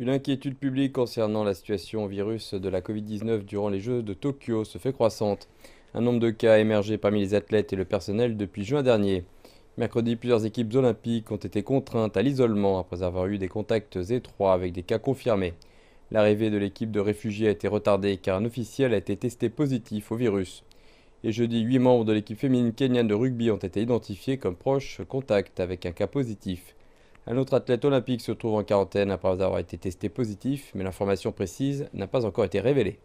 Une inquiétude publique concernant la situation au virus de la Covid-19 durant les Jeux de Tokyo se fait croissante. Un nombre de cas a émergé parmi les athlètes et le personnel depuis juin dernier. Mercredi, plusieurs équipes olympiques ont été contraintes à l'isolement après avoir eu des contacts étroits avec des cas confirmés. L'arrivée de l'équipe de réfugiés a été retardée car un officiel a été testé positif au virus. Et jeudi, huit membres de l'équipe féminine kenyane de rugby ont été identifiés comme proches contacts avec un cas positif. Un autre athlète olympique se trouve en quarantaine après avoir été testé positif, mais l'information précise n'a pas encore été révélée.